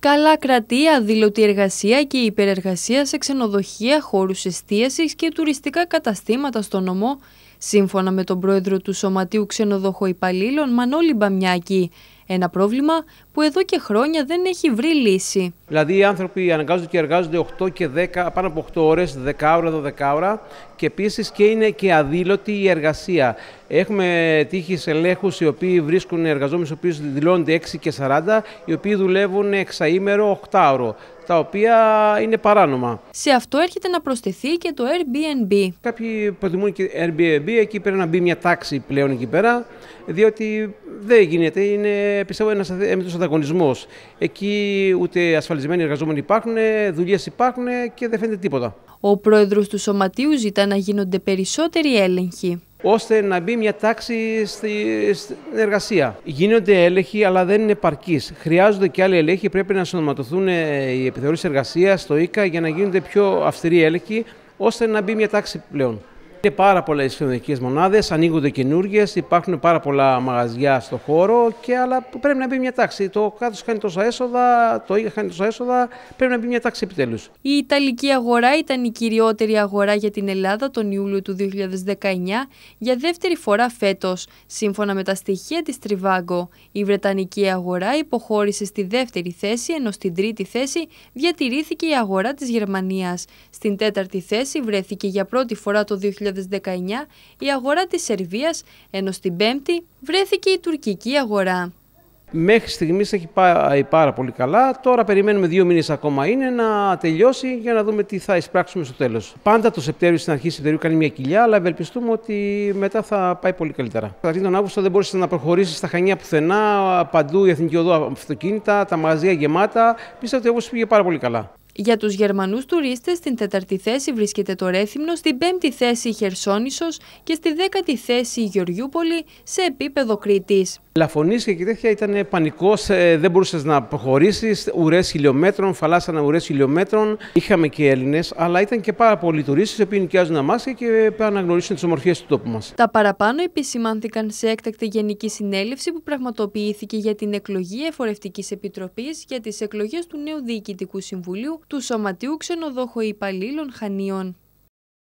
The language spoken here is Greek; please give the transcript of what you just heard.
Καλά κρατεί, δηλωτή εργασία και υπερεργασία σε ξενοδοχεία, χώρους εστίασης και τουριστικά καταστήματα στον νομό Σύμφωνα με τον πρόεδρο του Σωματείου Ξενοδοχο Υπαλλήλων, Μανώλη Μπαμιάκη, ένα πρόβλημα που εδώ και χρόνια δεν έχει βρει λύση. Δηλαδή οι άνθρωποι αναγκάζονται και εργάζονται 8 και 10, πάνω από 8 ώρες, 10 ώρα, 12 ώρα και επίσης και είναι και αδήλωτη η εργασία. Έχουμε τύχει ελέγχους οι οποίοι βρίσκουν εργαζόμενους, οι οποίοι δηλώνονται 6 και 40, οι οποίοι δουλεύουν εξαήμερο, 8 ώρο τα οποία είναι παράνομα. Σε αυτό έρχεται να προσθεθεί και το Airbnb. Κάποιοι προτιμούν και Airbnb, εκεί πρέπει να μπει μια τάξη πλέον εκεί πέρα, διότι δεν γίνεται, είναι πιστεύω ένας αμυντός ανταγωνισμός. Εκεί ούτε ασφαλισμένοι εργαζόμενοι υπάρχουν, δουλειές υπάρχουν και δεν φαίνεται τίποτα. Ο πρόεδρος του Σωματείου ζητά να γίνονται περισσότεροι έλεγχοι ώστε να μπει μια τάξη στην εργασία. Γίνονται έλεγχοι, αλλά δεν είναι επαρκή. Χρειάζονται και άλλοι έλεγχοι. Πρέπει να σωματωθούν ε, οι επιθεωρήσεις εργασίας στο ΙΚΑ για να γίνονται πιο αυστηροί έλεγχοι, ώστε να μπει μια τάξη πλέον. Είναι πάρα πολλές χειρονικέ μονάδες, ανοίγονται καινούργιες, υπάρχουν πάρα πολλά μαγαζιά στο χώρο, και, αλλά πρέπει να μπει μια τάξη. Το κράτος κάνει τόσα έσοδα, το ίδιο κάνει τόσα έσοδα, πρέπει να μπει μια τάξη επιτέλους. Η Ιταλική αγορά ήταν η κυριότερη αγορά για την Ελλάδα τον Ιούλιο του 2019 για δεύτερη φορά φέτος, σύμφωνα με τα στοιχεία της Τριβάγκο. Η Βρετανική αγορά υποχώρησε στη δεύτερη θέση, ενώ στην τρίτη θέση διατηρήθηκε η αγορά της Γερμανίας. Στην τέταρτη θέση βρέθηκε για πρώτη φορά το 2019 η αγορά της Σερβίας, ενώ στην πέμπτη βρέθηκε η τουρκική αγορά. Μέχρι στιγμής έχει πάει πάρα πολύ καλά. Τώρα περιμένουμε δύο μήνες ακόμα είναι να τελειώσει για να δούμε τι θα εισπράξουμε στο τέλος. Πάντα το Σεπτέμβριο στην αρχή Σεπτεμβρίου κάνει μια κοιλιά, αλλά ευελπιστούμε ότι μετά θα πάει πολύ καλύτερα. Αρχή τον Αύγουστο δεν μπορούσε να προχωρήσει στα χανιά πουθενά. Παντού η Εθνική Οδό αυτοκίνητα, τα μαγαζιά γεμάτα. Πιστεύω ότι ο Αύγουστο πήγε πάρα πολύ καλά. Για τους Γερμανούς τουρίστες στην τέταρτη θέση βρίσκεται το Ρέθυμνο, στην πέμπτη θέση η Χερσόνησος και στη δέκατη θέση η Γεωργιούπολη σε επίπεδο Κρήτης. Λαφωνή και τέτοια ήταν πανικός, ε, δεν μπορούσες να προχωρήσεις ουρές χιλιόμετρων, φαλάσσανα ουρές χιλιόμετρων. Είχαμε και Έλληνες, αλλά ήταν και πάρα πολλοί τουρίστες που οποίοι νοικιάζουν και πρέπει να γνωρίσουν τις ομορφιές του τόπου μας. Τα παραπάνω επισημάνθηκαν σε έκτακτη γενική συνέλευση που πραγματοποιήθηκε για την εκλογή εφορευτικής Επιτροπής για τις εκλογές του νέου Διοικητικού Συμβουλίου του Σωματείου Ξενοδόχου Υπαλλήλων Χανίων.